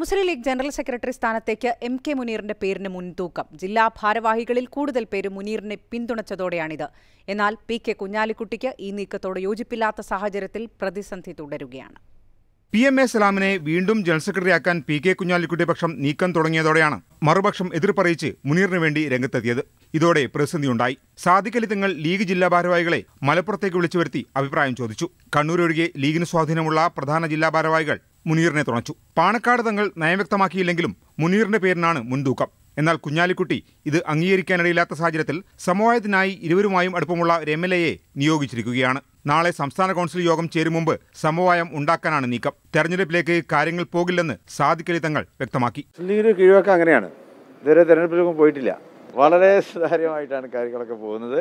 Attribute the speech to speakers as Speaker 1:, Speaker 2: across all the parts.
Speaker 1: മുസ്ലിം League general secretary സ്ഥാനത്തേക്ക് M K മുനീറിന്റെ പേരിന് മുൻതൂക്കം ജില്ലാ ഭാരവാഹികളിൽ കൂടുതൽ പേര് മുനീറിനെ പിന്തുണച്ചതോടെയാണിത് എന്നാൽ പി കെ കുഞ്ഞാലിക്കുട്ടിക്ക് ഈ നീക്കത്തോട് യോജിപ്പില്ലാത്ത സാഹചര്യത്തിൽ പ്രതിസന്ധി തുടരുകയാണ്
Speaker 2: പി എം എ സലാമിനെ വീണ്ടും ജനറൽ സെക്രട്ടറിയാക്കാൻ പി കെ കുഞ്ഞാലിക്കുട്ടി പക്ഷം നീക്കം തുടങ്ങിയതോടെയാണ് മറുപക്ഷം എതിർപ്പറിയിച്ച് മുനീറിന് വേണ്ടി രംഗത്തെത്തിയത് ഇതോടെ പ്രതിസന്ധിയുണ്ടായി സാദിഖലി തങ്ങൾ ലീഗ് ജില്ലാ ഭാരവാഹികളെ മലപ്പുറത്തേക്ക് വിളിച്ചു വരുത്തി അഭിപ്രായം ചോദിച്ചു കണ്ണൂർ ലീഗിന് സ്വാധീനമുള്ള പ്രധാന ജില്ലാ ഭാരവാഹികൾ മുനീറിനെ തുണച്ചു പാണക്കാട് തങ്ങൾ നയവ്യക്തമാക്കിയില്ലെങ്കിലും മുനീറിന്റെ പേരിനാണ് മുൻതൂക്കം എന്നാൽ കുഞ്ഞാലിക്കുട്ടി ഇത് അംഗീകരിക്കാനിടയില്ലാത്ത സാഹചര്യത്തിൽ സമവായത്തിനായി ഇരുവരുമായും അടുപ്പമുള്ള ഒരു എം എൽ എയെ നിയോഗിച്ചിരിക്കുകയാണ് നാളെ സംസ്ഥാന കൗൺസിൽ യോഗം ചേരും മുമ്പ് സമവായം ഉണ്ടാക്കാനാണ് നീക്കം തെരഞ്ഞെടുപ്പിലേക്ക് കാര്യങ്ങൾ പോകില്ലെന്ന് സാധിക്കലി തങ്ങൾ വ്യക്തമാക്കി ലീഗ് അങ്ങനെയാണ്
Speaker 3: ഇതുവരെ തെരഞ്ഞെടുപ്പിലൊന്നും പോയിട്ടില്ല വളരെ സുതാര്യമായിട്ടാണ് കാര്യങ്ങളൊക്കെ പോകുന്നത്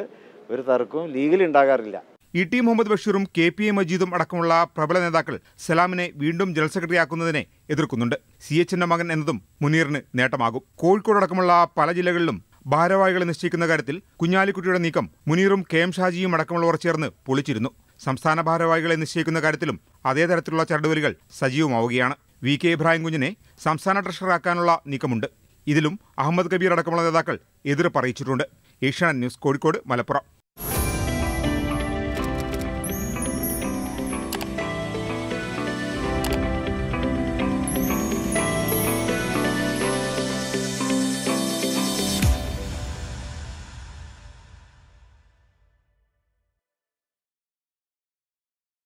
Speaker 3: ഒരു തർക്കവും ലീഗിൽ ഉണ്ടാകാറില്ല
Speaker 2: ഇ ടി മുഹമ്മദ് ബഷീറും കെ പി എ മജീദും അടക്കമുള്ള പ്രബല നേതാക്കൾ സലാമിനെ വീണ്ടും ജനറൽ സെക്രട്ടറിയാക്കുന്നതിനെ എതിർക്കുന്നുണ്ട് സി എച്ചിന്റെ മകൻ എന്നതും മുനീറിന് നേട്ടമാകും കോഴിക്കോട് അടക്കമുള്ള പല ജില്ലകളിലും ഭാരവാഹികളെ നിശ്ചയിക്കുന്ന കാര്യത്തിൽ കുഞ്ഞാലിക്കുട്ടിയുടെ നീക്കം മുനീറും കെ എം ഷാജിയും അടക്കമുള്ളവർ ചേർന്ന് പൊളിച്ചിരുന്നു സംസ്ഥാന ഭാരവാഹികളെ നിശ്ചയിക്കുന്ന കാര്യത്തിലും അതേ തരത്തിലുള്ള ചരടുവലികൾ സജീവമാവുകയാണ് വി കെ ഇബ്രാഹിം കുഞ്ഞിനെ സംസ്ഥാന ട്രഷററാക്കാനുള്ള നീക്കമുണ്ട് ഇതിലും അഹമ്മദ് കബീർ അടക്കമുള്ള നേതാക്കൾ എതിർപ്പ് അറിയിച്ചിട്ടുണ്ട് ഏഷ്യാനെറ്റ് ന്യൂസ് കോഴിക്കോട് മലപ്പുറം